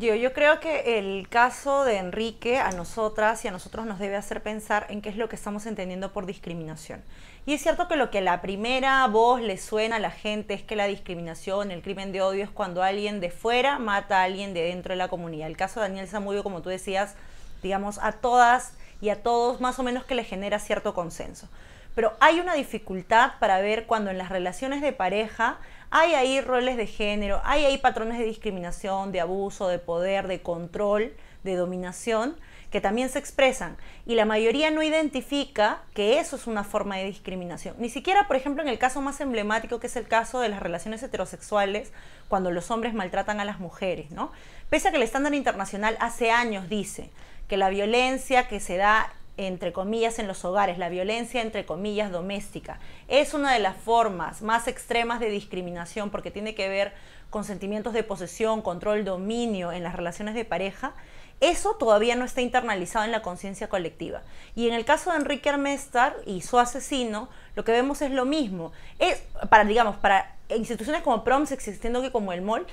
Yo, yo creo que el caso de Enrique a nosotras y a nosotros nos debe hacer pensar en qué es lo que estamos entendiendo por discriminación. Y es cierto que lo que a la primera voz le suena a la gente es que la discriminación, el crimen de odio es cuando alguien de fuera mata a alguien de dentro de la comunidad. El caso de Daniel Zamudio, como tú decías, digamos, a todas y a todos más o menos que le genera cierto consenso pero hay una dificultad para ver cuando en las relaciones de pareja hay ahí roles de género, hay ahí patrones de discriminación, de abuso, de poder, de control, de dominación, que también se expresan. Y la mayoría no identifica que eso es una forma de discriminación. Ni siquiera, por ejemplo, en el caso más emblemático, que es el caso de las relaciones heterosexuales, cuando los hombres maltratan a las mujeres, ¿no? Pese a que el estándar internacional hace años dice que la violencia que se da entre comillas, en los hogares, la violencia, entre comillas, doméstica. Es una de las formas más extremas de discriminación porque tiene que ver con sentimientos de posesión, control, dominio en las relaciones de pareja. Eso todavía no está internalizado en la conciencia colectiva. Y en el caso de Enrique Armestar y su asesino, lo que vemos es lo mismo. Es para, digamos, para instituciones como PROMS existiendo que como el MOL,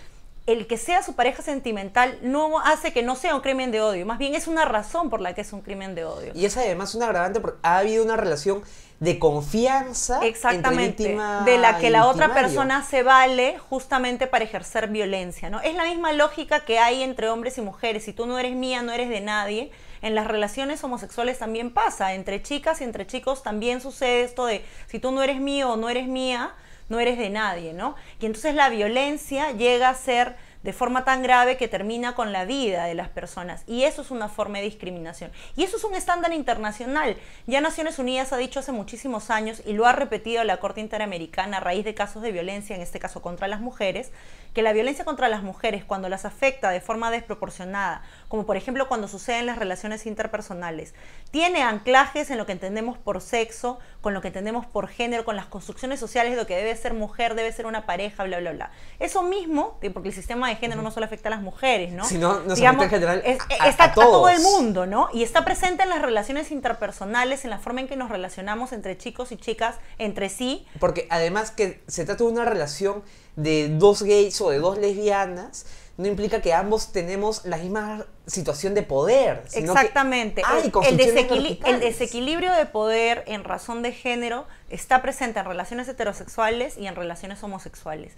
el que sea su pareja sentimental no hace que no sea un crimen de odio, más bien es una razón por la que es un crimen de odio. Y es además un agravante porque ha habido una relación de confianza exactamente de la que la otra persona se vale justamente para ejercer violencia no es la misma lógica que hay entre hombres y mujeres si tú no eres mía no eres de nadie en las relaciones homosexuales también pasa entre chicas y entre chicos también sucede esto de si tú no eres mío o no eres mía no eres de nadie, ¿no? Y entonces la violencia llega a ser de forma tan grave que termina con la vida de las personas. Y eso es una forma de discriminación. Y eso es un estándar internacional. Ya Naciones Unidas ha dicho hace muchísimos años, y lo ha repetido la Corte Interamericana a raíz de casos de violencia, en este caso contra las mujeres, que la violencia contra las mujeres, cuando las afecta de forma desproporcionada, como por ejemplo cuando sucede en las relaciones interpersonales, tiene anclajes en lo que entendemos por sexo, con lo que entendemos por género, con las construcciones sociales de lo que debe ser mujer, debe ser una pareja, bla, bla, bla. Eso mismo, porque el sistema de género no solo afecta a las mujeres, ¿no? Sino en general está todo el mundo, ¿no? Y está presente en las relaciones interpersonales, en la forma en que nos relacionamos entre chicos y chicas, entre sí. Porque además que se trata de una relación de dos gays o de dos lesbianas, no implica que ambos tenemos la misma situación de poder. Exactamente. el, desequilibrio de poder en razón de género está presente en relaciones heterosexuales y en relaciones homosexuales.